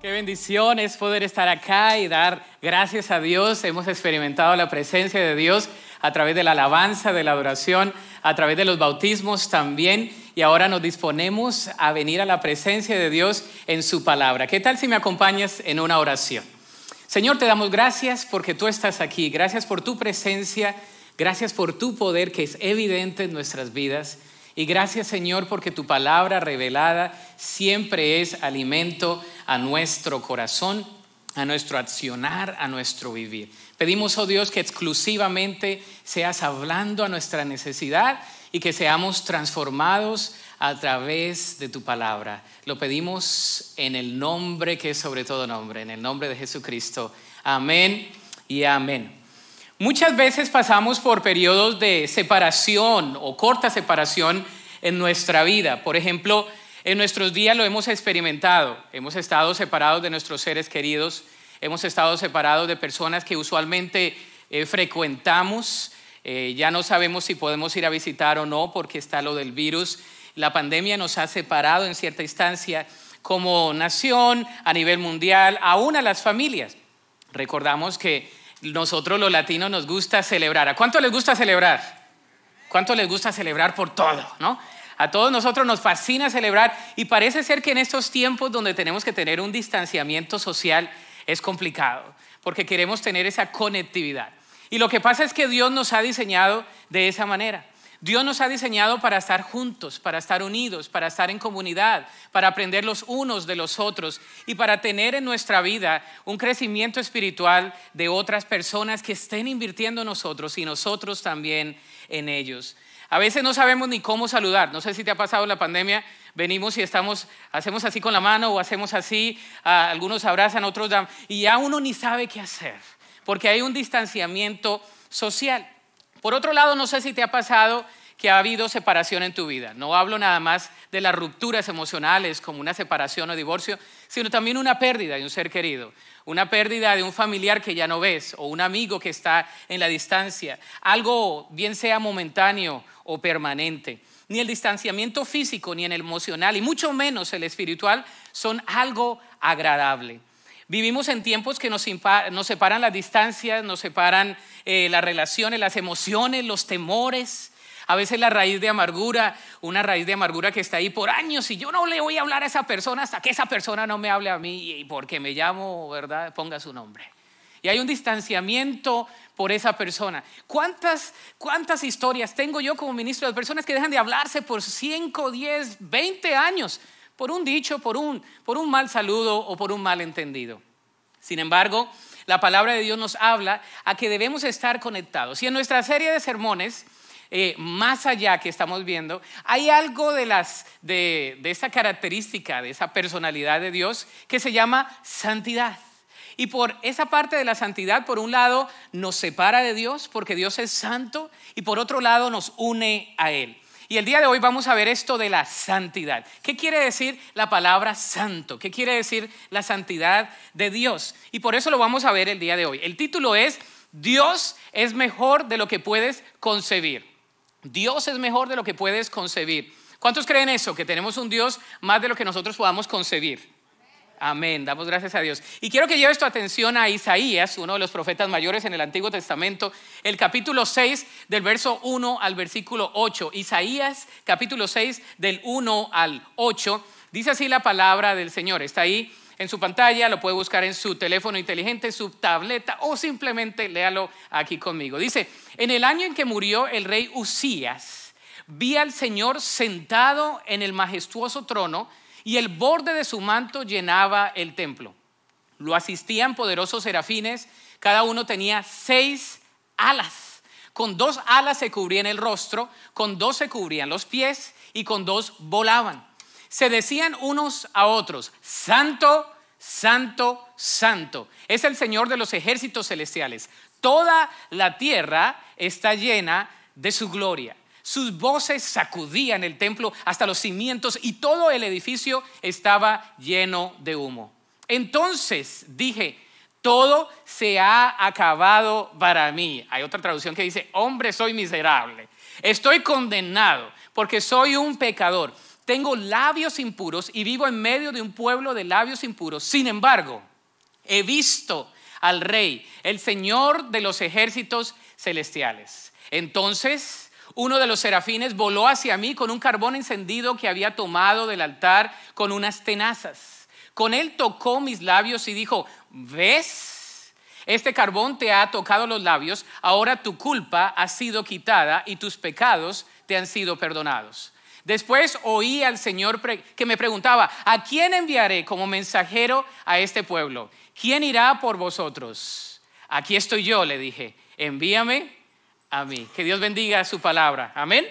Qué bendición es poder estar acá y dar gracias a Dios. Hemos experimentado la presencia de Dios a través de la alabanza, de la adoración, a través de los bautismos también. Y ahora nos disponemos a venir a la presencia de Dios en su palabra. ¿Qué tal si me acompañas en una oración? Señor, te damos gracias porque tú estás aquí. Gracias por tu presencia. Gracias por tu poder que es evidente en nuestras vidas. Y gracias Señor porque tu palabra revelada siempre es alimento a nuestro corazón, a nuestro accionar, a nuestro vivir. Pedimos, oh Dios, que exclusivamente seas hablando a nuestra necesidad y que seamos transformados a través de tu palabra. Lo pedimos en el nombre que es sobre todo nombre, en el nombre de Jesucristo. Amén y amén. Muchas veces pasamos por periodos de separación o corta separación en nuestra vida. Por ejemplo, en nuestros días lo hemos experimentado. Hemos estado separados de nuestros seres queridos, hemos estado separados de personas que usualmente eh, frecuentamos. Eh, ya no sabemos si podemos ir a visitar o no porque está lo del virus. La pandemia nos ha separado en cierta instancia como nación, a nivel mundial, aún a las familias. Recordamos que nosotros los latinos nos gusta celebrar. ¿A cuánto les gusta celebrar? ¿Cuánto les gusta celebrar por todo, A todos nosotros nos fascina celebrar y parece ser que en estos tiempos donde tenemos que tener un distanciamiento social es complicado, porque queremos tener esa conectividad. Y lo que pasa es que Dios nos ha diseñado de esa manera. Dios nos ha diseñado para estar juntos, para estar unidos, para estar en comunidad, para aprender los unos de los otros y para tener en nuestra vida un crecimiento espiritual de otras personas que estén invirtiendo en nosotros y nosotros también en ellos. A veces no sabemos ni cómo saludar. No sé si te ha pasado la pandemia. Venimos y estamos, hacemos así con la mano o hacemos así. algunos abrazan, otros dan. Y ya uno ni sabe qué hacer, porque hay un distanciamiento social. Por otro lado, no sé si te ha pasado que ha habido separación en tu vida. No hablo nada más de las rupturas emocionales como una separación o divorcio, sino también una pérdida de un ser querido, una pérdida de un familiar que ya no ves o un amigo que está en la distancia, algo bien sea momentáneo o permanente. Ni el distanciamiento físico, ni el emocional, y mucho menos el espiritual, son algo agradable. Vivimos en tiempos que nos, separan las distancias, nos separan eh, las relaciones, las emociones, los temores. A veces la raíz de amargura, una raíz de amargura que está ahí por años y yo no le voy a hablar a esa persona hasta que esa persona no me hable a mí y porque me llamo, ¿verdad? Ponga su nombre. Y hay un distanciamiento por esa persona. ¿Cuántas, cuántas historias tengo yo como ministro de personas que dejan de hablarse por 5, 10, 20 años? por un dicho, por un, por un mal saludo o por un mal entendido. Sin embargo, la palabra de Dios nos habla a que debemos estar conectados. Y en nuestra serie de sermones, eh, más allá que estamos viendo, hay algo de, las, de, de esa característica, de esa personalidad de Dios que se llama santidad. Y por esa parte de la santidad, por un lado, nos separa de Dios porque Dios es santo y por otro lado nos une a Él. Y el día de hoy vamos a ver esto de la santidad. ¿Qué quiere decir la palabra santo? ¿Qué quiere decir la santidad de Dios? Y por eso lo vamos a ver el día de hoy. El título es Dios es mejor de lo que puedes concebir. Dios es mejor de lo que puedes concebir. ¿Cuántos creen eso? Que tenemos un Dios más de lo que nosotros podamos concebir. Amén, damos gracias a Dios. Y quiero que lleves tu atención a Isaías, uno de los profetas mayores en el Antiguo Testamento, el capítulo 6 del verso 1 al versículo 8. Isaías capítulo 6 del 1 al 8. Dice así la palabra del Señor. Está ahí en su pantalla, lo puede buscar en su teléfono inteligente, su tableta o simplemente léalo aquí conmigo. Dice, en el año en que murió el rey Usías, vi al Señor sentado en el majestuoso trono y el borde de su manto llenaba el templo. Lo asistían poderosos serafines, cada uno tenía seis alas. Con dos alas se cubrían el rostro, con dos se cubrían los pies y con dos volaban. Se decían unos a otros, Santo, Santo, Santo. Es el Señor de los ejércitos celestiales. Toda la tierra está llena de su gloria. Sus voces sacudían el templo hasta los cimientos y todo el edificio estaba lleno de humo. Entonces dije, todo se ha acabado para mí. Hay otra traducción que dice, hombre, soy miserable. Estoy condenado porque soy un pecador. Tengo labios impuros y vivo en medio de un pueblo de labios impuros. Sin embargo, he visto al Rey, el Señor de los ejércitos celestiales. Entonces uno de los serafines voló hacia mí con un carbón encendido que había tomado del altar con unas tenazas. Con él tocó mis labios y dijo, ¿ves? Este carbón te ha tocado los labios, ahora tu culpa ha sido quitada y tus pecados te han sido perdonados. Después oí al Señor que me preguntaba, ¿a quién enviaré como mensajero a este pueblo? ¿Quién irá por vosotros? Aquí estoy yo, le dije, envíame a mí. Que Dios bendiga su palabra. Amén.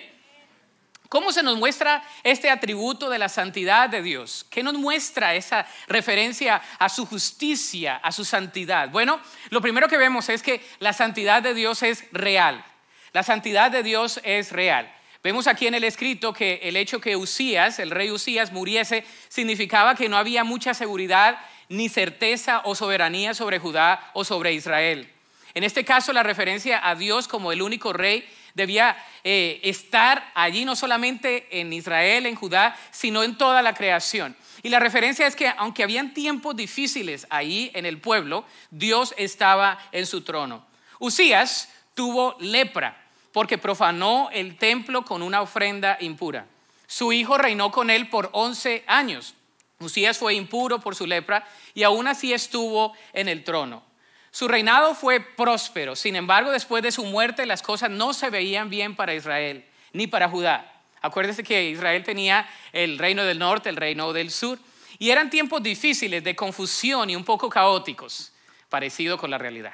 ¿Cómo se nos muestra este atributo de la santidad de Dios? ¿Qué nos muestra esa referencia a su justicia, a su santidad? Bueno, lo primero que vemos es que la santidad de Dios es real. La santidad de Dios es real. Vemos aquí en el escrito que el hecho que Usías, el rey Usías, muriese significaba que no había mucha seguridad ni certeza o soberanía sobre Judá o sobre Israel. En este caso, la referencia a Dios como el único rey debía eh, estar allí no solamente en Israel, en Judá, sino en toda la creación. Y la referencia es que aunque habían tiempos difíciles ahí en el pueblo, Dios estaba en su trono. Usías tuvo lepra porque profanó el templo con una ofrenda impura. Su hijo reinó con él por 11 años. Usías fue impuro por su lepra y aún así estuvo en el trono. Su reinado fue próspero, sin embargo después de su muerte las cosas no se veían bien para Israel ni para Judá. Acuérdese que Israel tenía el reino del norte, el reino del sur, y eran tiempos difíciles de confusión y un poco caóticos, parecido con la realidad.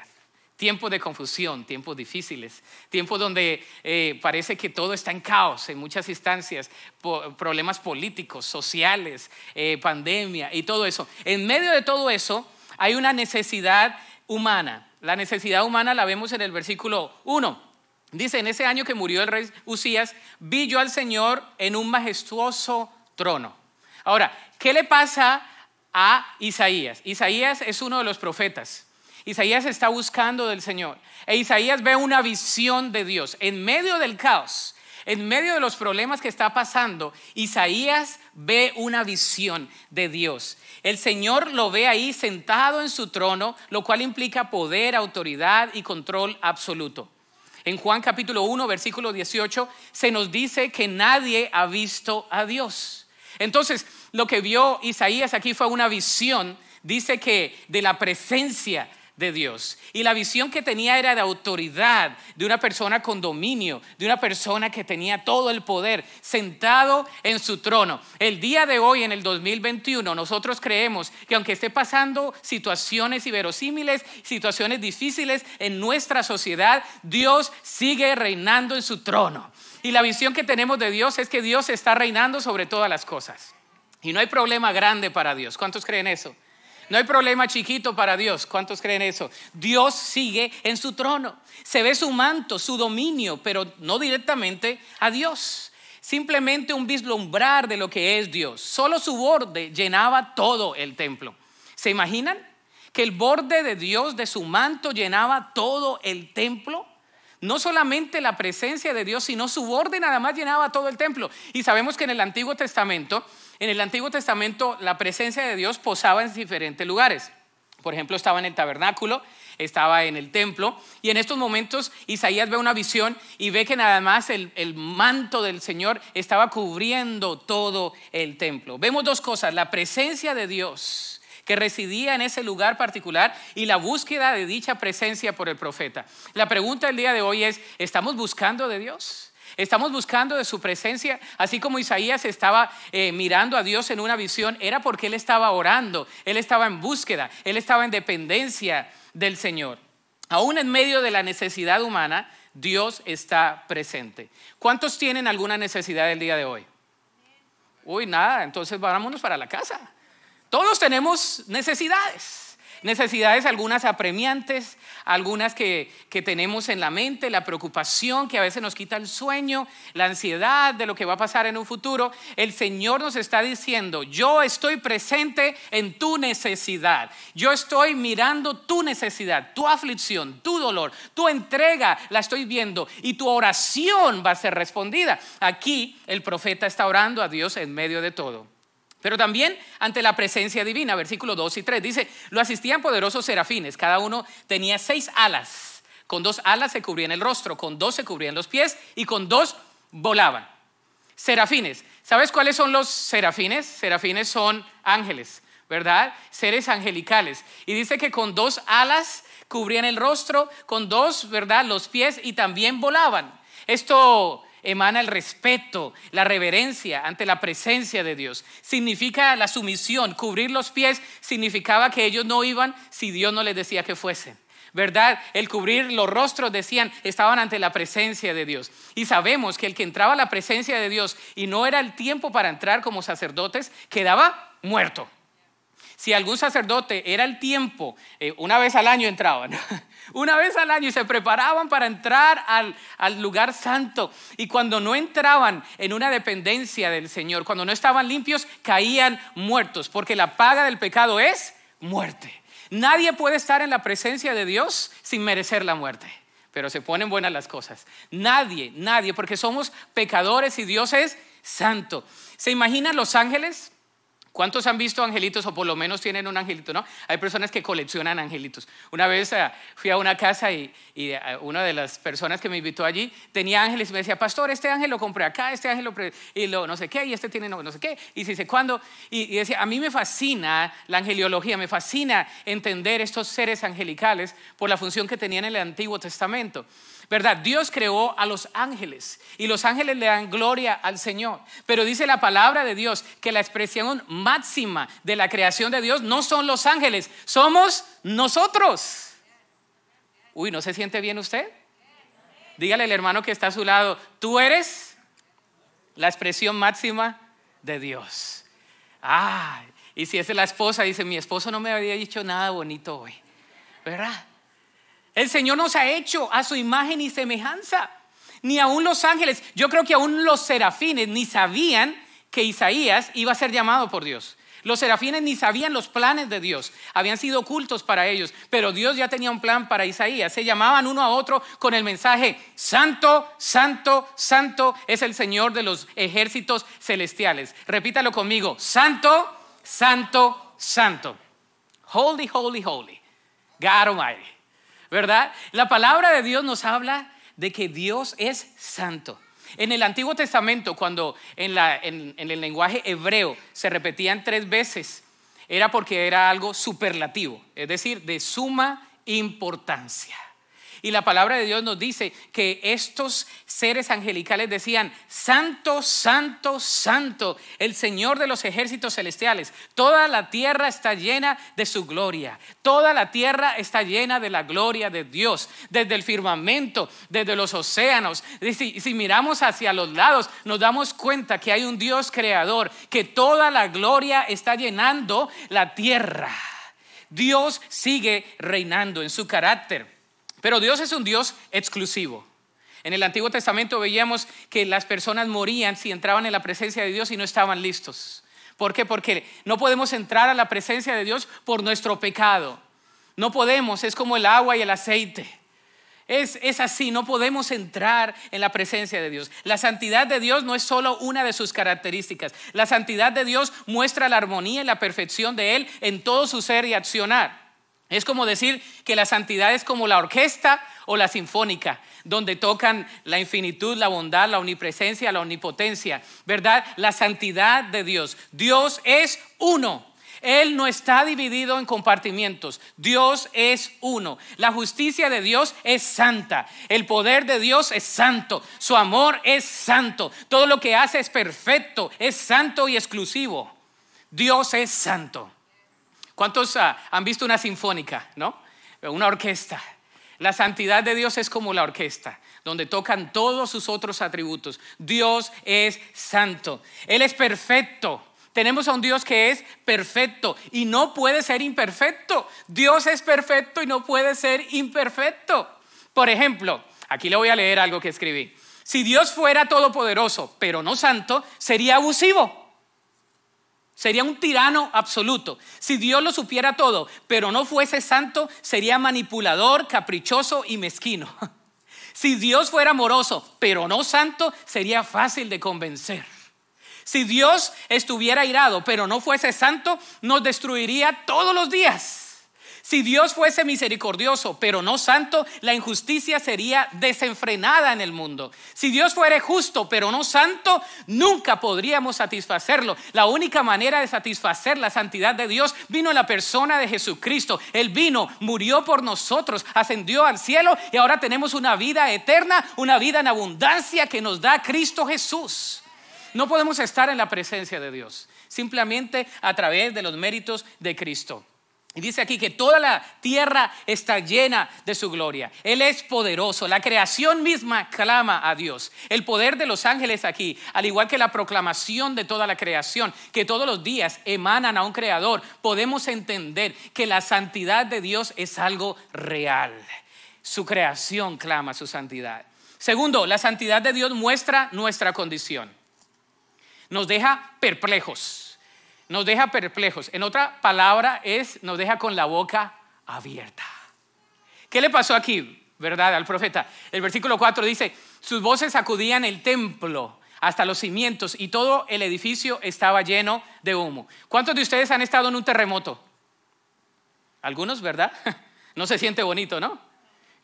Tiempos de confusión, tiempos difíciles, tiempos donde eh, parece que todo está en caos en muchas instancias, problemas políticos, sociales, eh, pandemia y todo eso. En medio de todo eso hay una necesidad humana. La necesidad humana la vemos en el versículo 1. Dice, en ese año que murió el rey Usías, vi yo al Señor en un majestuoso trono. Ahora, ¿qué le pasa a Isaías? Isaías es uno de los profetas. Isaías está buscando del Señor. E Isaías ve una visión de Dios en medio del caos en medio de los problemas que está pasando, Isaías ve una visión de Dios. El Señor lo ve ahí sentado en su trono, lo cual implica poder, autoridad y control absoluto. En Juan capítulo 1, versículo 18, se nos dice que nadie ha visto a Dios. Entonces, lo que vio Isaías aquí fue una visión, dice que de la presencia de Dios. Y la visión que tenía era de autoridad, de una persona con dominio, de una persona que tenía todo el poder, sentado en su trono. El día de hoy, en el 2021, nosotros creemos que aunque esté pasando situaciones inverosímiles, situaciones difíciles en nuestra sociedad, Dios sigue reinando en su trono. Y la visión que tenemos de Dios es que Dios está reinando sobre todas las cosas. Y no hay problema grande para Dios. ¿Cuántos creen eso? No hay problema chiquito para Dios. ¿Cuántos creen eso? Dios sigue en su trono. Se ve su manto, su dominio, pero no directamente a Dios. Simplemente un vislumbrar de lo que es Dios. Solo su borde llenaba todo el templo. ¿Se imaginan? Que el borde de Dios, de su manto, llenaba todo el templo. No solamente la presencia de Dios, sino su borde nada más llenaba todo el templo. Y sabemos que en el Antiguo Testamento en el Antiguo Testamento la presencia de Dios posaba en diferentes lugares. Por ejemplo, estaba en el tabernáculo, estaba en el templo, y en estos momentos Isaías ve una visión y ve que nada más el, el, manto del Señor estaba cubriendo todo el templo. Vemos dos cosas, la presencia de Dios que residía en ese lugar particular y la búsqueda de dicha presencia por el profeta. La pregunta del día de hoy es, ¿estamos buscando de Dios? Estamos buscando de su presencia, así como Isaías estaba eh, mirando a Dios en una visión, era porque él estaba orando, él estaba en búsqueda, él estaba en dependencia del Señor. Aún en medio de la necesidad humana, Dios está presente. ¿Cuántos tienen alguna necesidad el día de hoy? Uy, nada, entonces vámonos para la casa. Todos tenemos necesidades. Necesidades algunas apremiantes, algunas que, tenemos en la mente, la preocupación que a veces nos quita el sueño, la ansiedad de lo que va a pasar en un futuro. El Señor nos está diciendo, yo estoy presente en tu necesidad, yo estoy mirando tu necesidad, tu aflicción, tu dolor, tu entrega, la estoy viendo y tu oración va a ser respondida. Aquí el profeta está orando a Dios en medio de todo. Pero también ante la presencia divina, versículos 2 y 3, dice, lo asistían poderosos serafines, cada uno tenía seis alas, con dos alas se cubrían el rostro, con dos se cubrían los pies y con dos volaban. Serafines, ¿sabes cuáles son los serafines? Serafines son ángeles, ¿verdad? Seres angelicales. Y dice que con dos alas cubrían el rostro, con dos, ¿verdad? Los pies y también volaban. Esto emana el respeto, la reverencia ante la presencia de Dios. Significa la sumisión. Cubrir los pies significaba que ellos no iban si Dios no les decía que fuesen. ¿verdad? El cubrir los rostros, decían, estaban ante la presencia de Dios. Y sabemos que el que entraba a la presencia de Dios y no era el tiempo para entrar como sacerdotes, quedaba muerto. Si algún sacerdote era el tiempo, eh, una vez al año entraban, una vez al año y se preparaban para entrar al, al lugar santo. Y cuando no entraban en una dependencia del Señor, cuando no estaban limpios, caían muertos, porque la paga del pecado es muerte. Nadie puede estar en la presencia de Dios sin merecer la muerte pero se ponen buenas las cosas. Nadie, nadie, porque somos pecadores y Dios es santo. ¿Se imaginan los ángeles ¿Cuántos han visto angelitos o por lo menos tienen un angelito? No, hay personas que coleccionan angelitos. Una vez eh, fui a una casa y, eh, una de las personas que me invitó allí tenía ángeles y me decía, pastor, este ángel lo compré acá, este ángel lo, y lo no sé qué, y este tiene no, sé qué, y dice, ¿cuándo? Y, y decía, a mí me fascina la angeliología, me fascina entender estos seres angelicales por la función que tenían en el Antiguo Testamento. ¿verdad? Dios creó a los ángeles y los ángeles le dan gloria al Señor. Pero dice la palabra de Dios que la expresión máxima de la creación de Dios no son los ángeles, somos nosotros. Uy, ¿no se siente bien usted? Dígale al hermano que está a su lado, tú eres la expresión máxima de Dios. Ah, y si es la esposa, dice, mi esposo no me había dicho nada bonito hoy, ¿verdad? El Señor nos ha hecho a su imagen y semejanza. Ni aún los ángeles, yo creo que aún los serafines ni sabían que Isaías iba a ser llamado por Dios. Los serafines ni sabían los planes de Dios, habían sido ocultos para ellos, pero Dios ya tenía un plan para Isaías. Se llamaban uno a otro con el mensaje, Santo, Santo, Santo es el Señor de los ejércitos celestiales. Repítalo conmigo, Santo, Santo, Santo. Holy, holy, holy. God Almighty. ¿verdad? La palabra de Dios nos habla de que Dios es santo. En el Antiguo Testamento, cuando en, en, el lenguaje hebreo se repetían tres veces, era porque era algo superlativo, es decir, de suma importancia. Y la palabra de Dios nos dice que estos seres angelicales decían, santo, santo, santo, el Señor de los ejércitos celestiales. Toda la tierra está llena de su gloria. Toda la tierra está llena de la gloria de Dios. Desde el firmamento, desde los océanos. Si, miramos hacia los lados, nos damos cuenta que hay un Dios creador, que toda la gloria está llenando la tierra. Dios sigue reinando en su carácter. Pero Dios es un Dios exclusivo. En el Antiguo Testamento veíamos que las personas morían si entraban en la presencia de Dios y no estaban listos. ¿Por qué? Porque no podemos entrar a la presencia de Dios por nuestro pecado. No podemos, es como el agua y el aceite. Es, es, así, no podemos entrar en la presencia de Dios. La santidad de Dios no es solo una de sus características. La santidad de Dios muestra la armonía y la perfección de Él en todo su ser y accionar. Es como decir que la santidad es como la orquesta o la sinfónica, donde tocan la infinitud, la bondad, la omnipresencia, la omnipotencia, ¿verdad? La santidad de Dios. Dios es uno. Él no está dividido en compartimientos. Dios es uno. La justicia de Dios es santa. El poder de Dios es santo. Su amor es santo. Todo lo que hace es perfecto, es santo y exclusivo. Dios es santo. ¿Cuántos ah, han visto una sinfónica, no? Una orquesta. La santidad de Dios es como la orquesta, donde tocan todos sus otros atributos. Dios es santo, Él es perfecto. Tenemos a un Dios que es perfecto y no puede ser imperfecto. Dios es perfecto y no puede ser imperfecto. Por ejemplo, aquí le voy a leer algo que escribí. Si Dios fuera todopoderoso, pero no santo, sería abusivo. Sería un tirano absoluto. Si Dios lo supiera todo, pero no fuese santo, sería manipulador, caprichoso y mezquino. Si Dios fuera amoroso, pero no santo, sería fácil de convencer. Si Dios estuviera irado, pero no fuese santo, nos destruiría todos los días. Si Dios fuese misericordioso, pero no santo, la injusticia sería desenfrenada en el mundo. Si Dios fuere justo, pero no santo, nunca podríamos satisfacerlo. La única manera de satisfacer la santidad de Dios vino en la persona de Jesucristo. Él vino, murió por nosotros, ascendió al cielo y ahora tenemos una vida eterna, una vida en abundancia que nos da Cristo Jesús. No podemos estar en la presencia de Dios, simplemente a través de los méritos de Cristo. Y dice aquí que toda la tierra está llena de su gloria. Él es poderoso. La creación misma clama a Dios. El poder de los ángeles aquí, al igual que la proclamación de toda la creación, que todos los días emanan a un creador, podemos entender que la santidad de Dios es algo real. Su creación clama su santidad. Segundo, la santidad de Dios muestra nuestra condición. Nos deja perplejos nos deja perplejos. En otra palabra es, nos deja con la boca abierta. ¿Qué le pasó aquí, verdad, al profeta? El versículo 4 dice, sus voces sacudían el templo hasta los cimientos y todo el edificio estaba lleno de humo. ¿Cuántos de ustedes han estado en un terremoto? Algunos, ¿verdad? No se siente bonito, ¿no?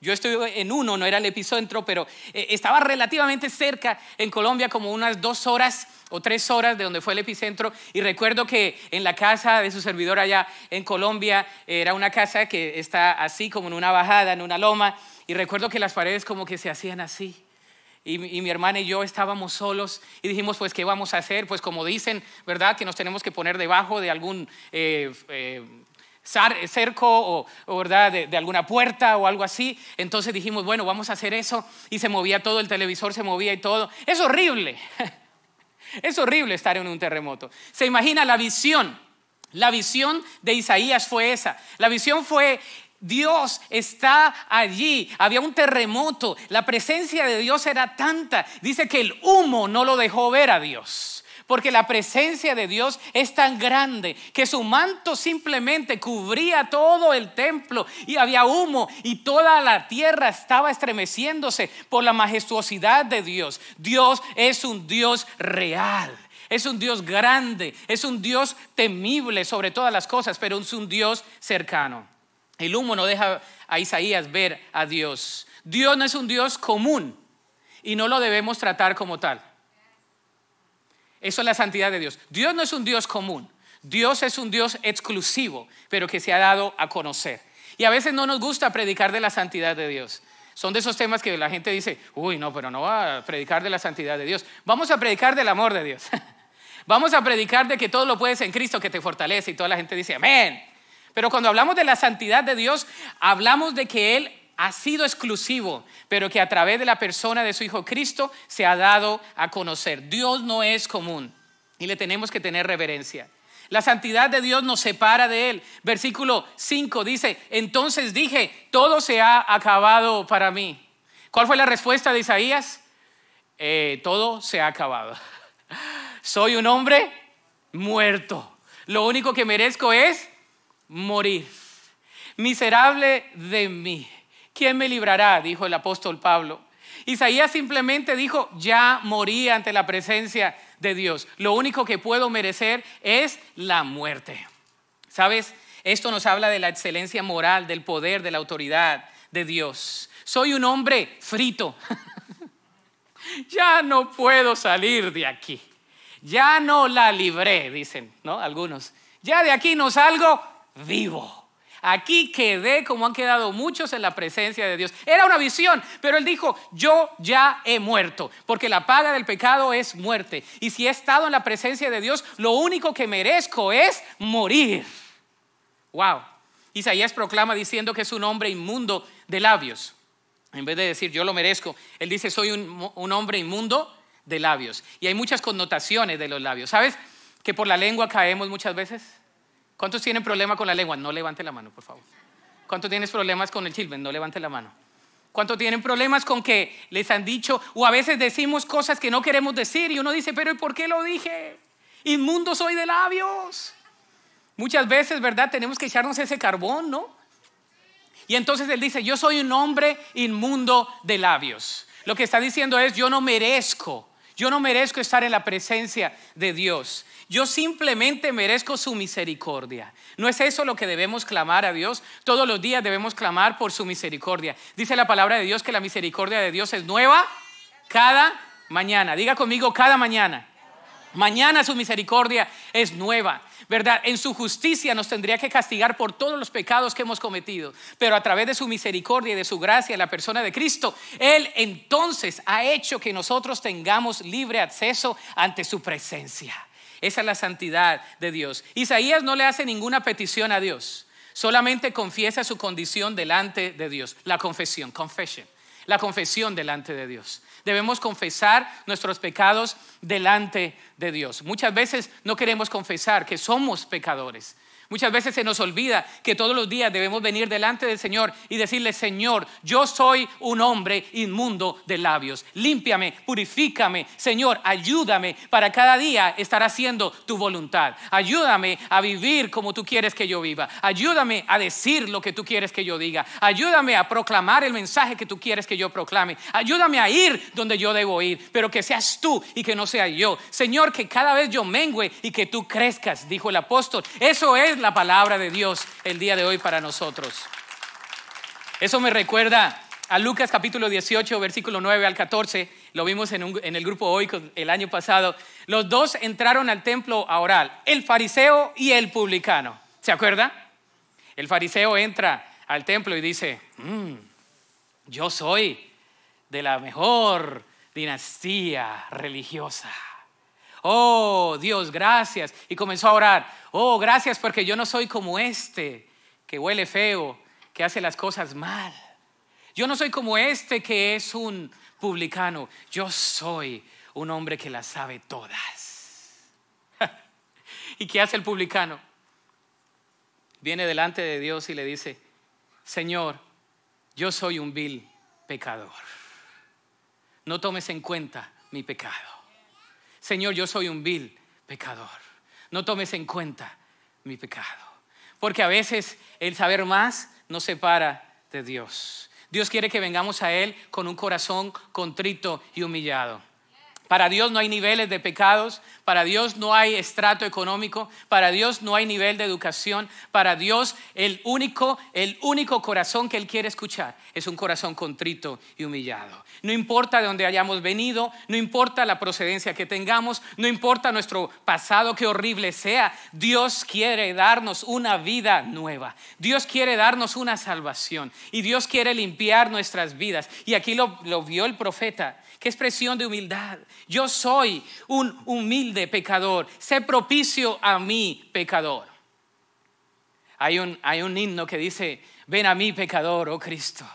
Yo estuve en uno, no era el epicentro, pero eh, estaba relativamente cerca en Colombia, como unas dos horas o tres horas de donde fue el epicentro. Y recuerdo que en la casa de su servidor allá en Colombia era una casa que está así como en una bajada, en una loma. Y recuerdo que las paredes como que se hacían así. Y, mi hermana y yo estábamos solos y dijimos, pues, ¿qué vamos a hacer? Pues como dicen, ¿verdad? Que nos tenemos que poner debajo de algún eh, eh, cerco o, ¿verdad? De, de, alguna puerta o algo así. Entonces dijimos, bueno, vamos a hacer eso. Y se movía todo, el televisor se movía y todo. Es horrible. Es horrible estar en un terremoto. Se imagina la visión. La visión de Isaías fue esa. La visión fue... Dios está allí. Había un terremoto. La presencia de Dios era tanta. Dice que el humo no lo dejó ver a Dios porque la presencia de Dios es tan grande que su manto simplemente cubría todo el templo y había humo y toda la tierra estaba estremeciéndose por la majestuosidad de Dios. Dios es un Dios real. Es un Dios grande, es un Dios temible sobre todas las cosas, pero es un Dios cercano. El humo no deja a Isaías ver a Dios. Dios no es un Dios común y no lo debemos tratar como tal. Eso es la santidad de Dios. Dios no es un Dios común. Dios es un Dios exclusivo, pero que se ha dado a conocer. Y a veces no nos gusta predicar de la santidad de Dios. Son de esos temas que la gente dice, uy, no, pero no va a predicar de la santidad de Dios. Vamos a predicar del amor de Dios. Vamos a predicar de que todo lo puedes en Cristo que te fortalece y toda la gente dice, amén. Pero cuando hablamos de la santidad de Dios, hablamos de que Él ha sido exclusivo, pero que a través de la persona de su Hijo Cristo se ha dado a conocer. Dios no es común y le tenemos que tener reverencia. La santidad de Dios nos separa de Él. Versículo 5 dice, entonces dije, todo se ha acabado para mí. ¿Cuál fue la respuesta de Isaías? Eh, todo se ha acabado. Soy un hombre muerto. Lo único que merezco es morir. Miserable de mí. ¿Quién me librará? dijo el apóstol Pablo. Isaías simplemente dijo, ya morí ante la presencia de Dios. Lo único que puedo merecer es la muerte. ¿Sabes? Esto nos habla de la excelencia moral, del poder, de la autoridad de Dios. Soy un hombre frito. ya no puedo salir de aquí. Ya no la libré, dicen, ¿no? Algunos. Ya de aquí no salgo vivo. Aquí quedé como han quedado muchos en la presencia de Dios. Era una visión, pero él dijo, yo ya he muerto, porque la paga del pecado es muerte. Y si he estado en la presencia de Dios, lo único que merezco es morir. Wow. Isaías proclama diciendo que es un hombre inmundo de labios. En vez de decir, yo lo merezco, él dice, soy un, hombre inmundo de labios. Y hay muchas connotaciones de los labios. ¿Sabes que por la lengua caemos muchas veces? ¿Cuántos tienen problema con la lengua? No levante la mano, por favor. ¿Cuántos tienes problemas con el chilben? No levante la mano. ¿Cuántos tienen problemas con que les han dicho o a veces decimos cosas que no queremos decir y uno dice, pero ¿y por qué lo dije? Inmundo soy de labios. Muchas veces, ¿verdad? Tenemos que echarnos ese carbón, ¿no? Y entonces él dice, yo soy un hombre inmundo de labios. Lo que está diciendo es, yo no merezco yo no merezco estar en la presencia de Dios. Yo simplemente merezco su misericordia. ¿No es eso lo que debemos clamar a Dios? Todos los días debemos clamar por su misericordia. Dice la palabra de Dios que la misericordia de Dios es nueva cada mañana. Diga conmigo cada mañana. Mañana su misericordia es nueva. ¿verdad? En su justicia nos tendría que castigar por todos los pecados que hemos cometido, pero a través de su misericordia y de su gracia en la persona de Cristo, Él entonces ha hecho que nosotros tengamos libre acceso ante su presencia. Esa es la santidad de Dios. Isaías no le hace ninguna petición a Dios, solamente confiesa su condición delante de Dios, la confesión, confession, la confesión delante de Dios. Debemos confesar nuestros pecados delante de Dios. Muchas veces no queremos confesar que somos pecadores. Muchas veces se nos olvida que todos los días debemos venir delante del Señor y decirle, Señor, yo soy un hombre inmundo de labios. Límpiame, purifícame, Señor, ayúdame para cada día estar haciendo tu voluntad. Ayúdame a vivir como tú quieres que yo viva. Ayúdame a decir lo que tú quieres que yo diga. Ayúdame a proclamar el mensaje que tú quieres que yo proclame. Ayúdame a ir donde yo debo ir, pero que seas tú y que no sea yo. Señor, que cada vez yo mengüe y que tú crezcas, dijo el apóstol. Eso es la palabra de Dios el día de hoy para nosotros. Eso me recuerda a Lucas capítulo 18, versículo 9 al 14, lo vimos en, el grupo hoy el año pasado, los dos entraron al templo a orar, el fariseo y el publicano. ¿Se acuerda? El fariseo entra al templo y dice, mm, yo soy de la mejor dinastía religiosa oh Dios, gracias. Y comenzó a orar, oh gracias porque yo no soy como este que huele feo, que hace las cosas mal. Yo no soy como este que es un publicano, yo soy un hombre que las sabe todas. ¿Y qué hace el publicano? Viene delante de Dios y le dice, Señor, yo soy un vil pecador. No tomes en cuenta mi pecado. Señor, yo soy un vil pecador. No tomes en cuenta mi pecado. Porque a veces el saber más nos separa de Dios. Dios quiere que vengamos a Él con un corazón contrito y humillado. Para Dios no hay niveles de pecados, para Dios no hay estrato económico, para Dios no hay nivel de educación, para Dios el único, el único corazón que Él quiere escuchar es un corazón contrito y humillado. No importa de dónde hayamos venido, no importa la procedencia que tengamos, no importa nuestro pasado que horrible sea, Dios quiere darnos una vida nueva, Dios quiere darnos una salvación y Dios quiere limpiar nuestras vidas. Y aquí lo, lo vio el profeta Qué expresión de humildad. Yo soy un humilde pecador. Sé propicio a mí, pecador. Hay un, hay un himno que dice, ven a mí, pecador, oh Cristo.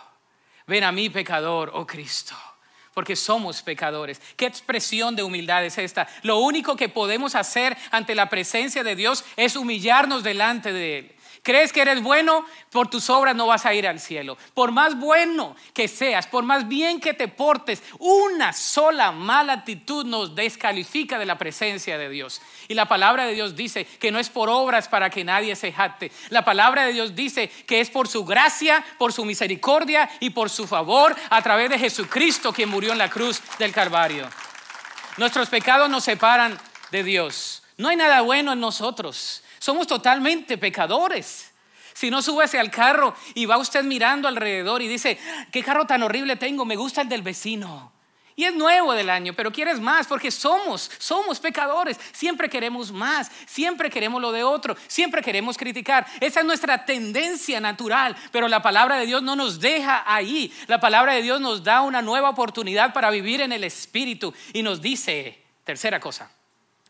Ven a mí, pecador, oh Cristo porque somos pecadores. ¿Qué expresión de humildad es esta? Lo único que podemos hacer ante la presencia de Dios es humillarnos delante de Él crees que eres bueno, por tus obras no vas a ir al cielo. Por más bueno que seas, por más bien que te portes, una sola mala actitud nos descalifica de la presencia de Dios. Y la palabra de Dios dice que no es por obras para que nadie se jate La palabra de Dios dice que es por su gracia, por su misericordia y por su favor a través de Jesucristo que murió en la cruz del Calvario. Nuestros pecados nos separan de Dios. No hay nada bueno en nosotros. Somos totalmente pecadores. Si no súbese al carro y va usted mirando alrededor y dice, qué carro tan horrible tengo, me gusta el del vecino. Y es nuevo del año, pero quieres más porque somos, somos pecadores. Siempre queremos más, siempre queremos lo de otro, siempre queremos criticar. Esa es nuestra tendencia natural, pero la palabra de Dios no nos deja ahí. La palabra de Dios nos da una nueva oportunidad para vivir en el Espíritu y nos dice, tercera cosa,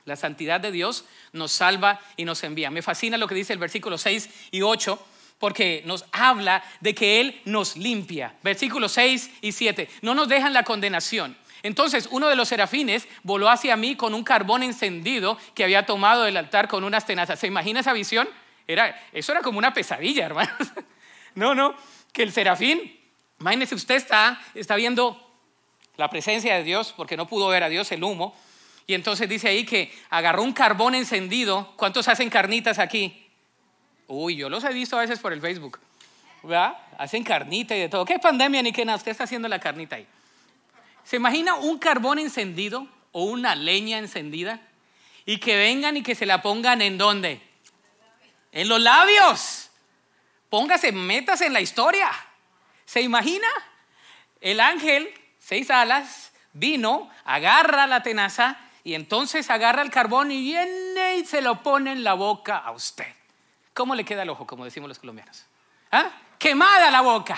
la santidad de Dios nos salva y nos envía. Me fascina lo que dice el versículo 6 y 8 porque nos habla de que Él nos limpia. Versículos 6 y 7. No nos dejan la condenación. Entonces uno de los serafines voló hacia mí con un carbón encendido que había tomado del altar con unas tenazas. ¿Se imagina esa visión? Era, eso era como una pesadilla, hermanos. No, no, que el serafín, imagínese usted está, está viendo la presencia de Dios porque no pudo ver a Dios el humo y entonces dice ahí que agarró un carbón encendido. ¿Cuántos hacen carnitas aquí? Uy, yo los he visto a veces por el Facebook. ¿Verdad? Hacen carnita y de todo. ¿Qué pandemia ni qué nada? Usted está haciendo la carnita ahí. ¿Se imagina un carbón encendido o una leña encendida? Y que vengan y que se la pongan en dónde? En los labios. Póngase, metas en la historia. ¿Se imagina? El ángel, seis alas, vino, agarra la tenaza y entonces agarra el carbón y viene y se lo pone en la boca a usted. ¿Cómo le queda el ojo, como decimos los colombianos? ¿Ah? Quemada la boca.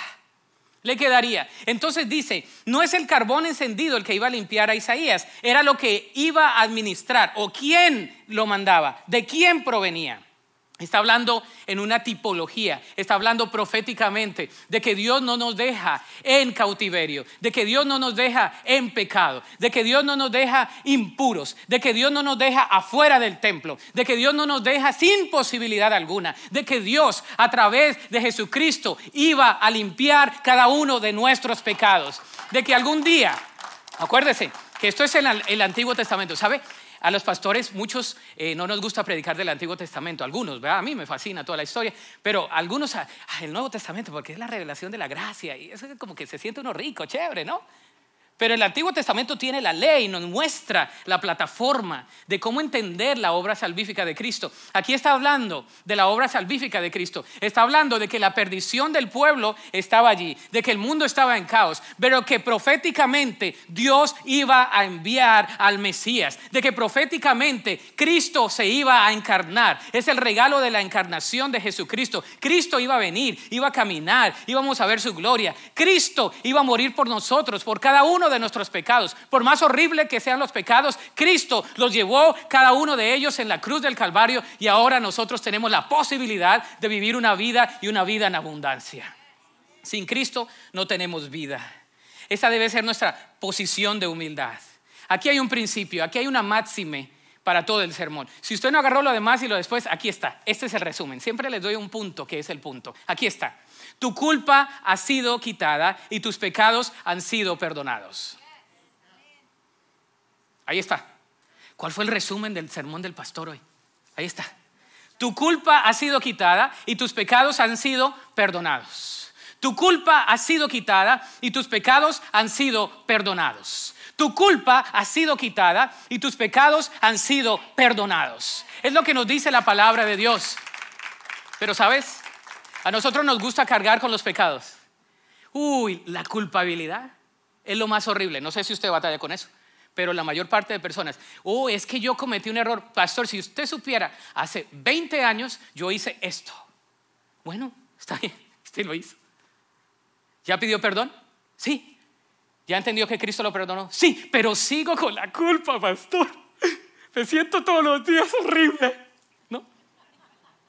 Le quedaría. Entonces dice, no es el carbón encendido el que iba a limpiar a Isaías, era lo que iba a administrar o quién lo mandaba, de quién provenía. Está hablando en una tipología, está hablando proféticamente de que Dios no nos deja en cautiverio, de que Dios no nos deja en pecado, de que Dios no nos deja impuros, de que Dios no nos deja afuera del templo, de que Dios no nos deja sin posibilidad alguna, de que Dios a través de Jesucristo iba a limpiar cada uno de nuestros pecados, de que algún día, acuérdese que esto es en el Antiguo Testamento, ¿sabe? A los pastores, muchos eh, no nos gusta predicar del Antiguo Testamento, algunos, A mí me fascina toda la historia, pero algunos, ah, ah, el Nuevo Testamento, porque es la revelación de la gracia, y eso es como que se siente uno rico, chévere, ¿no? Pero el Antiguo Testamento tiene la ley, nos muestra la plataforma de cómo entender la obra salvífica de Cristo. Aquí está hablando de la obra salvífica de Cristo. Está hablando de que la perdición del pueblo estaba allí, de que el mundo estaba en caos, pero que proféticamente Dios iba a enviar al Mesías, de que proféticamente Cristo se iba a encarnar. Es el regalo de la encarnación de Jesucristo. Cristo iba a venir, iba a caminar, íbamos a ver su gloria. Cristo iba a morir por nosotros, por cada uno de nuestros pecados. Por más horrible que sean los pecados, Cristo los llevó cada uno de ellos en la cruz del Calvario y ahora nosotros tenemos la posibilidad de vivir una vida y una vida en abundancia. Sin Cristo no tenemos vida. Esa debe ser nuestra posición de humildad. Aquí hay un principio, aquí hay una máxime para todo el sermón. Si usted no agarró lo demás y lo después, aquí está. Este es el resumen. Siempre les doy un punto que es el punto. Aquí está. Tu culpa ha sido quitada y tus pecados han sido perdonados. Ahí está. ¿Cuál fue el resumen del sermón del pastor hoy? Ahí está. Tu culpa ha sido quitada y tus pecados han sido perdonados. Tu culpa ha sido quitada y tus pecados han sido perdonados. Tu culpa ha sido quitada y tus pecados han sido perdonados. Es lo que nos dice la palabra de Dios. Pero sabes, a nosotros nos gusta cargar con los pecados. Uy, la culpabilidad es lo más horrible. No sé si usted batalla con eso, pero la mayor parte de personas, oh, es que yo cometí un error. Pastor, si usted supiera, hace 20 años yo hice esto. Bueno, está bien, usted lo hizo. ¿Ya pidió perdón? Sí. ¿Ya entendió que Cristo lo perdonó? Sí, pero sigo con la culpa, pastor. Me siento todos los días horrible. ¿No?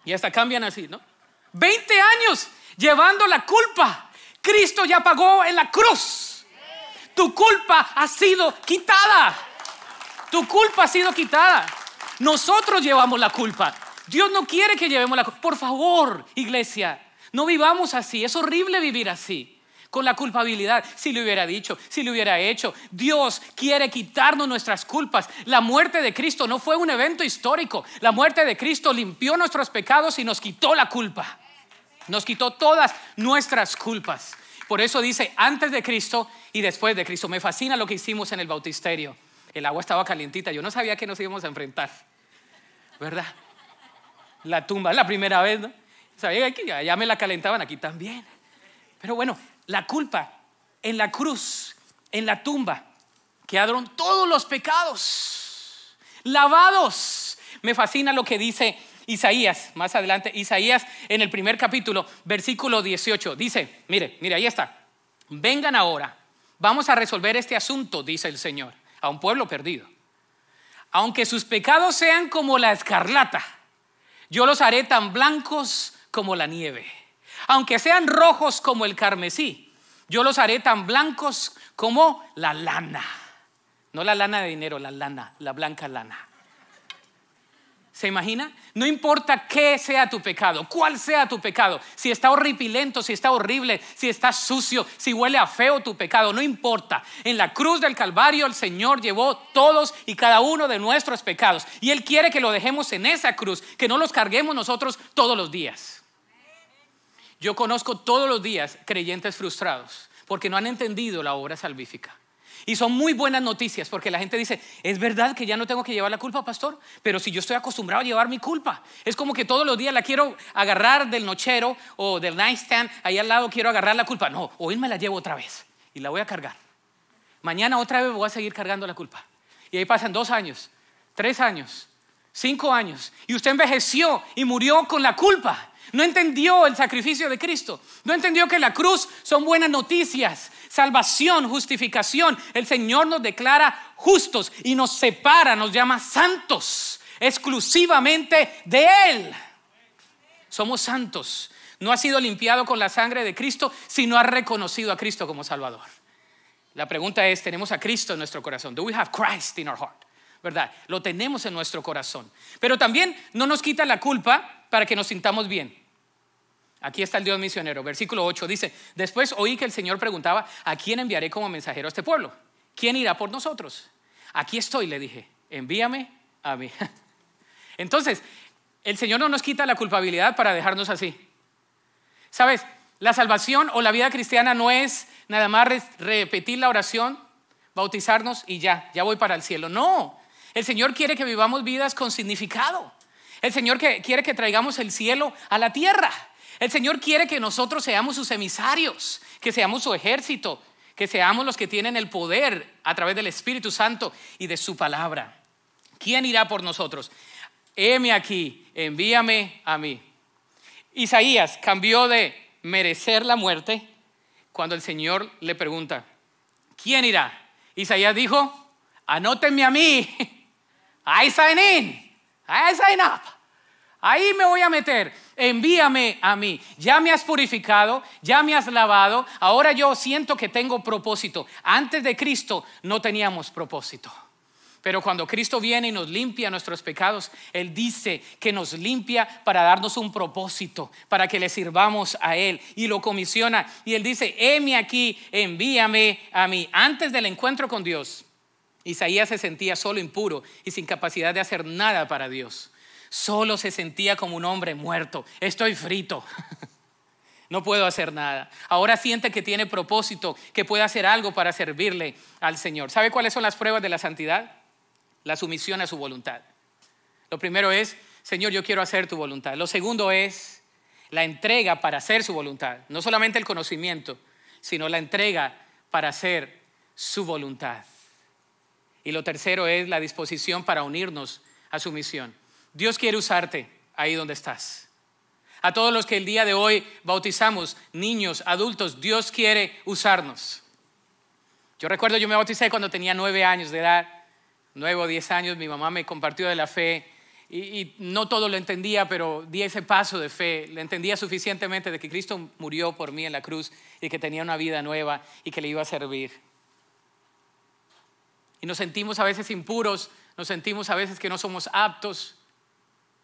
Y hasta cambian así, ¿no? 20 años llevando la culpa. Cristo ya pagó en la cruz. Tu culpa ha sido quitada. Tu culpa ha sido quitada. Nosotros llevamos la culpa. Dios no quiere que llevemos la culpa. Por favor, iglesia, no vivamos así. Es horrible vivir así con la culpabilidad. Si lo hubiera dicho, si lo hubiera hecho. Dios quiere quitarnos nuestras culpas. La muerte de Cristo no fue un evento histórico. La muerte de Cristo limpió nuestros pecados y nos quitó la culpa. Nos quitó todas nuestras culpas. Por eso dice antes de Cristo y después de Cristo. Me fascina lo que hicimos en el bautisterio. El agua estaba calientita. Yo no sabía que nos íbamos a enfrentar. ¿Verdad? La tumba, la primera vez, ¿no? Sabía que ya me la calentaban, aquí también. Pero bueno, la culpa en la cruz, en la tumba. Quedaron todos los pecados lavados. Me fascina lo que dice Isaías, más adelante, Isaías en el primer capítulo, versículo 18, dice, mire, mire, ahí está, vengan ahora, vamos a resolver este asunto, dice el Señor, a un pueblo perdido. Aunque sus pecados sean como la escarlata, yo los haré tan blancos como la nieve aunque sean rojos como el carmesí, yo los haré tan blancos como la lana. No la lana de dinero, la lana, la blanca lana. ¿Se imagina? No importa qué sea tu pecado, cuál sea tu pecado, si está horripilento, si está horrible, si está sucio, si huele a feo tu pecado, no importa. En la cruz del Calvario el Señor llevó todos y cada uno de nuestros pecados y Él quiere que lo dejemos en esa cruz, que no los carguemos nosotros todos los días. Yo conozco todos los días creyentes frustrados porque no han entendido la obra salvífica. Y son muy buenas noticias porque la gente dice, es verdad que ya no tengo que llevar la culpa, pastor, pero si yo estoy acostumbrado a llevar mi culpa, es como que todos los días la quiero agarrar del nochero o del nightstand, ahí al lado quiero agarrar la culpa. No, hoy me la llevo otra vez y la voy a cargar. Mañana otra vez voy a seguir cargando la culpa. Y ahí pasan dos años, tres años, cinco años, y usted envejeció y murió con la culpa. No entendió el sacrificio de Cristo. No entendió que la cruz son buenas noticias, salvación, justificación. El Señor nos declara justos y nos separa, nos llama santos, exclusivamente de Él. Somos santos. No ha sido limpiado con la sangre de Cristo, Si no ha reconocido a Cristo como Salvador. La pregunta es, ¿tenemos a Cristo en nuestro corazón? Do we have Christ in our heart? ¿Verdad? Lo tenemos en nuestro corazón. Pero también no nos quita la culpa para que nos sintamos bien. Aquí está el Dios misionero. Versículo 8 dice, después oí que el Señor preguntaba, ¿a quién enviaré como mensajero a este pueblo? ¿Quién irá por nosotros? Aquí estoy, le dije, envíame a mí. Entonces, el Señor no nos quita la culpabilidad para dejarnos así. ¿Sabes? La salvación o la vida cristiana no es nada más repetir la oración, bautizarnos y ya, ya voy para el cielo. No, el Señor quiere que vivamos vidas con significado. El Señor quiere que traigamos el cielo a la tierra. El Señor quiere que nosotros seamos sus emisarios, que seamos su ejército, que seamos los que tienen el poder a través del Espíritu Santo y de su palabra. ¿Quién irá por nosotros? Heme aquí, envíame a mí. Isaías cambió de merecer la muerte cuando el Señor le pregunta, ¿quién irá? Isaías dijo, anótenme a mí. I sign in. I Ahí me voy a meter. Envíame a mí. Ya me has purificado, ya me has lavado. Ahora yo siento que tengo propósito. Antes de Cristo no teníamos propósito. Pero cuando Cristo viene y nos limpia nuestros pecados, Él dice que nos limpia para darnos un propósito, para que le sirvamos a Él. Y lo comisiona. Y Él dice, heme aquí, envíame a mí. Antes del encuentro con Dios, Isaías se sentía solo impuro y sin capacidad de hacer nada para Dios. Solo se sentía como un hombre muerto. Estoy frito. No puedo hacer nada. Ahora siente que tiene propósito, que puede hacer algo para servirle al Señor. ¿Sabe cuáles son las pruebas de la santidad? La sumisión a su voluntad. Lo primero es, Señor, yo quiero hacer tu voluntad. Lo segundo es la entrega para hacer su voluntad. No solamente el conocimiento, sino la entrega para hacer su voluntad. Y lo tercero es la disposición para unirnos a su misión. Dios quiere usarte ahí donde estás. A todos los que el día de hoy bautizamos, niños, adultos, Dios quiere usarnos. Yo recuerdo, yo me bauticé cuando tenía nueve años de edad, nueve o diez años, mi mamá me compartió de la fe y, y no todo lo entendía, pero di ese paso de fe, le entendía suficientemente de que Cristo murió por mí en la cruz y que tenía una vida nueva y que le iba a servir. Y nos sentimos a veces impuros, nos sentimos a veces que no somos aptos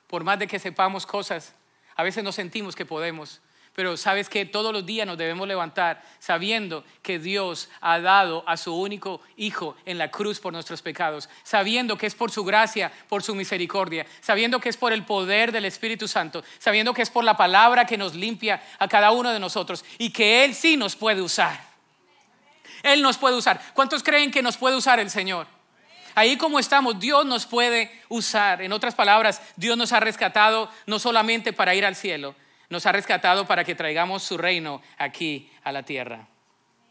por más de que sepamos cosas, a veces no sentimos que podemos, pero sabes que todos los días nos debemos levantar sabiendo que Dios ha dado a su único Hijo en la cruz por nuestros pecados, sabiendo que es por su gracia, por su misericordia, sabiendo que es por el poder del Espíritu Santo, sabiendo que es por la palabra que nos limpia a cada uno de nosotros y que Él sí nos puede usar. Él nos puede usar. ¿Cuántos creen que nos puede usar el Señor? ahí como estamos, Dios nos puede usar. En otras palabras, Dios nos ha rescatado no solamente para ir al cielo, nos ha rescatado para que traigamos su reino aquí a la tierra.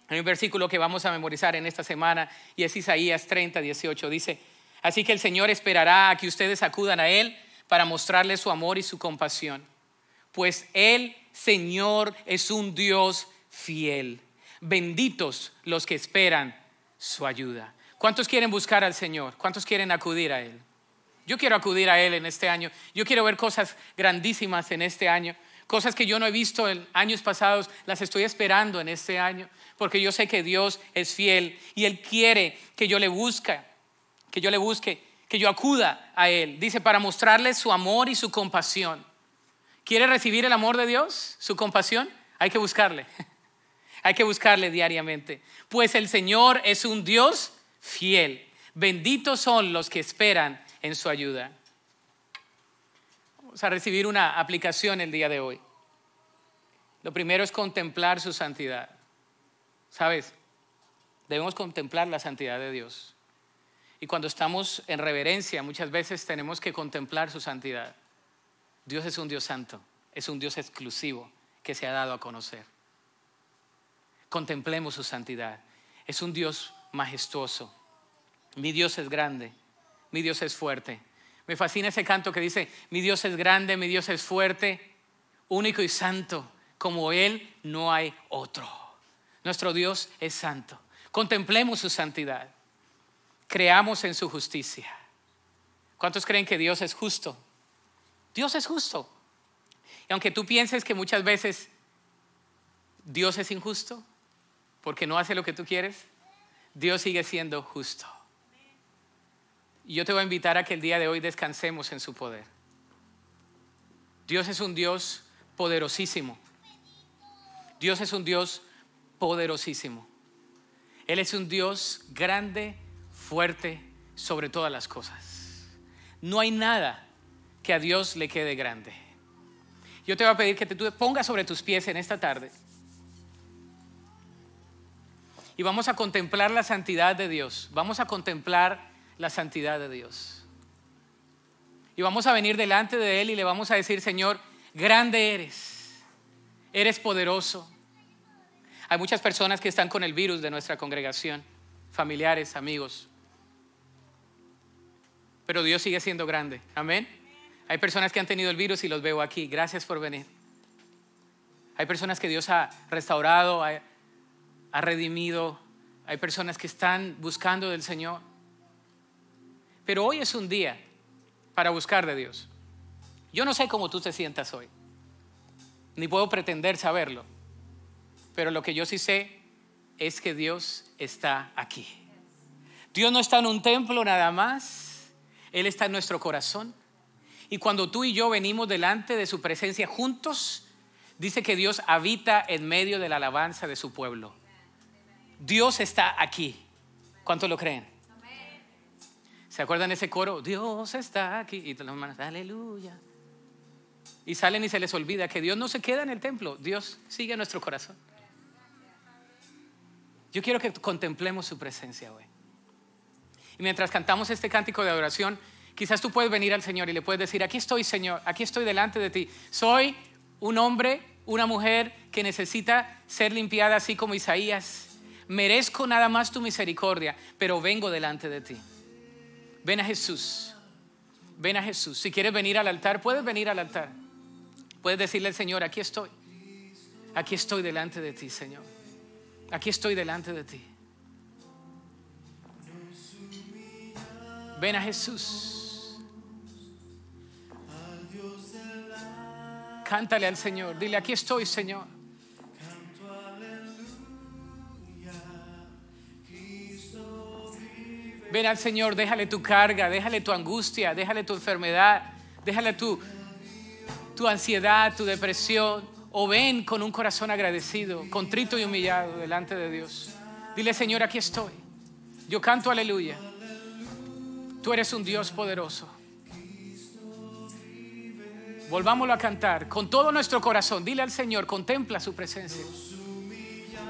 Hay un versículo que vamos a memorizar en esta semana y es Isaías 30, 18. Dice, así que el Señor esperará a que ustedes acudan a Él para mostrarle su amor y su compasión. Pues el Señor, es un Dios fiel. Benditos los que esperan su ayuda. ¿Cuántos quieren buscar al Señor? ¿Cuántos quieren acudir a Él? Yo quiero acudir a Él en este año. Yo quiero ver cosas grandísimas en este año. Cosas que yo no he visto en años pasados, las estoy esperando en este año. Porque yo sé que Dios es fiel y Él quiere que yo le busque, que yo le busque, que yo acuda a Él. Dice, para mostrarle su amor y su compasión. ¿Quiere recibir el amor de Dios? ¿Su compasión? Hay que buscarle. Hay que buscarle diariamente. Pues el Señor es un Dios fiel. Benditos son los que esperan en su ayuda. Vamos a recibir una aplicación el día de hoy. Lo primero es contemplar su santidad. ¿Sabes? Debemos contemplar la santidad de Dios. Y cuando estamos en reverencia, muchas veces tenemos que contemplar su santidad. Dios es un Dios santo, es un Dios exclusivo que se ha dado a conocer. Contemplemos su santidad. Es un Dios majestuoso. Mi Dios es grande, mi Dios es fuerte. Me fascina ese canto que dice, mi Dios es grande, mi Dios es fuerte, único y santo. Como Él no hay otro. Nuestro Dios es santo. Contemplemos su santidad. Creamos en su justicia. ¿Cuántos creen que Dios es justo? Dios es justo. Y aunque tú pienses que muchas veces Dios es injusto porque no hace lo que tú quieres, Dios sigue siendo justo. yo te voy a invitar a que el día de hoy descansemos en su poder. Dios es un Dios poderosísimo. Dios es un Dios poderosísimo. Él es un Dios grande, fuerte, sobre todas las cosas. No hay nada que a Dios le quede grande. Yo te voy a pedir que te pongas sobre tus pies en esta tarde y vamos a contemplar la santidad de Dios. Vamos a contemplar la santidad de Dios. Y vamos a venir delante de Él y le vamos a decir, Señor, grande eres, eres poderoso. Hay muchas personas que están con el virus de nuestra congregación, familiares, amigos. Pero Dios sigue siendo grande. Amén. Hay personas que han tenido el virus y los veo aquí. Gracias por venir. Hay personas que Dios ha restaurado, ha redimido, hay personas que están buscando del Señor. Pero hoy es un día para buscar de Dios. Yo no sé cómo tú te sientas hoy, ni puedo pretender saberlo, pero lo que yo sí sé es que Dios está aquí. Dios no está en un templo nada más, Él está en nuestro corazón. Y cuando tú y yo venimos delante de su presencia juntos, dice que Dios habita en medio de la alabanza de su pueblo. Dios está aquí. ¿Cuánto lo creen? ¿Se acuerdan ese coro? Dios está aquí. Y todas las aleluya. Y salen y se les olvida que Dios no se queda en el templo, Dios sigue en nuestro corazón. Yo quiero que contemplemos su presencia hoy. Y mientras cantamos este cántico de adoración, quizás tú puedes venir al Señor y le puedes decir, aquí estoy Señor, aquí estoy delante de ti. Soy un hombre, una mujer que necesita ser limpiada así como Isaías merezco nada más tu misericordia, pero vengo delante de ti. Ven a Jesús, ven a Jesús. Si quieres venir al altar, puedes venir al altar. Puedes decirle al Señor, aquí estoy, aquí estoy delante de ti, Señor. Aquí estoy delante de ti. Ven a Jesús. Cántale al Señor. Dile, aquí estoy, Señor. ven al Señor, déjale tu carga, déjale tu angustia, déjale tu enfermedad, déjale tu, tu ansiedad, tu depresión, o ven con un corazón agradecido, contrito y humillado delante de Dios. Dile, Señor, aquí estoy. Yo canto aleluya. Tú eres un Dios poderoso. Volvámoslo a cantar con todo nuestro corazón. Dile al Señor, contempla su presencia.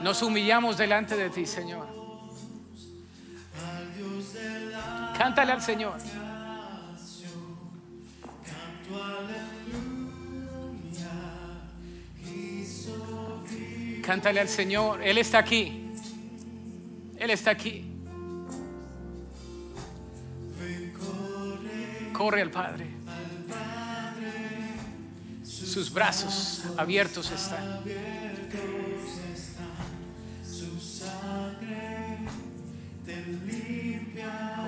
Nos humillamos delante de ti, Señor. Cántale al Señor. Cántale al Señor. Él está aquí. Él está aquí. Corre al Padre. Sus brazos abiertos están.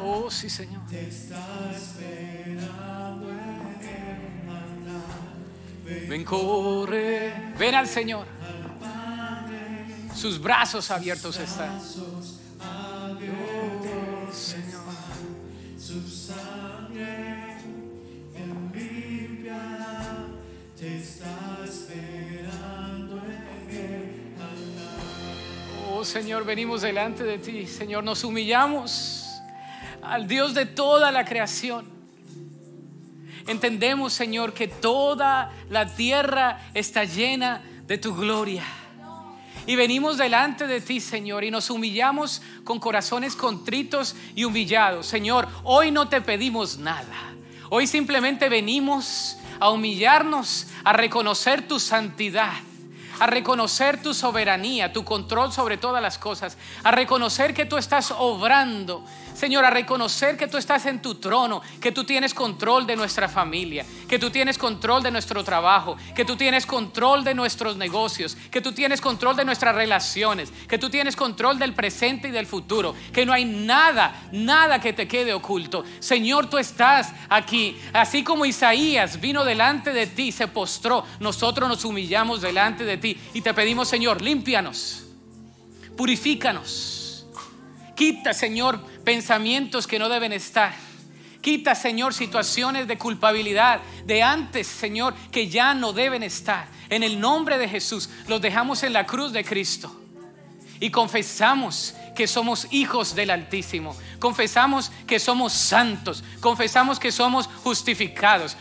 Oh, sí, Señor. Te está esperando Ven, corre. Ven al Señor. Sus brazos abiertos están. Oh, Señor. Su sangre limpia te está esperando Oh Señor, venimos delante de ti. Señor, nos humillamos al Dios de toda la creación. Entendemos, Señor, que toda la tierra está llena de tu gloria. Y venimos delante de ti, Señor, y nos humillamos con corazones contritos y humillados. Señor, hoy no te pedimos nada. Hoy simplemente venimos a humillarnos, a reconocer tu santidad a reconocer tu soberanía, tu control sobre todas las cosas, a reconocer que tú estás obrando Señor, a reconocer que tú estás en tu trono, que tú tienes control de nuestra familia, que tú tienes control de nuestro trabajo, que tú tienes control de nuestros negocios, que tú tienes control de nuestras relaciones, que tú tienes control del presente y del futuro, que no hay nada, nada que te quede oculto. Señor, tú estás aquí. Así como Isaías vino delante de ti, se postró, nosotros nos humillamos delante de ti y te pedimos, Señor, límpianos, purifícanos Quita, Señor, pensamientos que no deben estar. Quita, Señor, situaciones de culpabilidad de antes, Señor, que ya no deben estar. En el nombre de Jesús, los dejamos en la cruz de Cristo. Y confesamos que somos hijos del Altísimo. Confesamos que somos santos. Confesamos que somos justificados.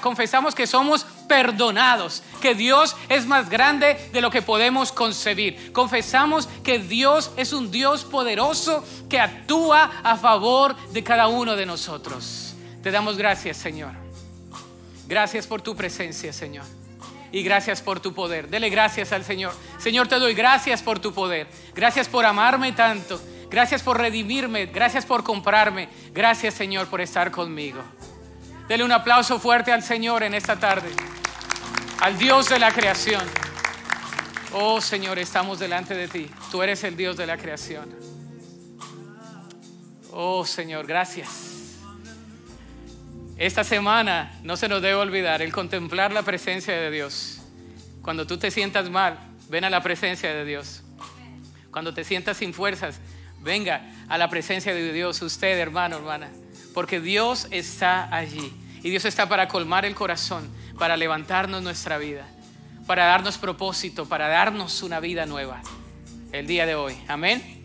Confesamos que somos perdonados, que Dios es más grande de lo que podemos concebir. Confesamos que Dios es un Dios poderoso que actúa a favor de cada uno de nosotros. Te damos gracias, Señor. Gracias por tu presencia, Señor y gracias por tu poder. Dele gracias al Señor. Señor, te doy gracias por tu poder. Gracias por amarme tanto. Gracias por redimirme. Gracias por comprarme. Gracias, Señor, por estar conmigo. Dele un aplauso fuerte al Señor en esta tarde al Dios de la creación. Oh Señor, estamos delante de ti. Tú eres el Dios de la creación. Oh Señor, gracias. Esta semana no se nos debe olvidar el contemplar la presencia de Dios. Cuando tú te sientas mal, ven a la presencia de Dios. Cuando te sientas sin fuerzas, venga a la presencia de Dios, usted hermano, hermana. Porque Dios está allí y Dios está para colmar el corazón para levantarnos nuestra vida, para darnos propósito, para darnos una vida nueva el día de hoy. Amén.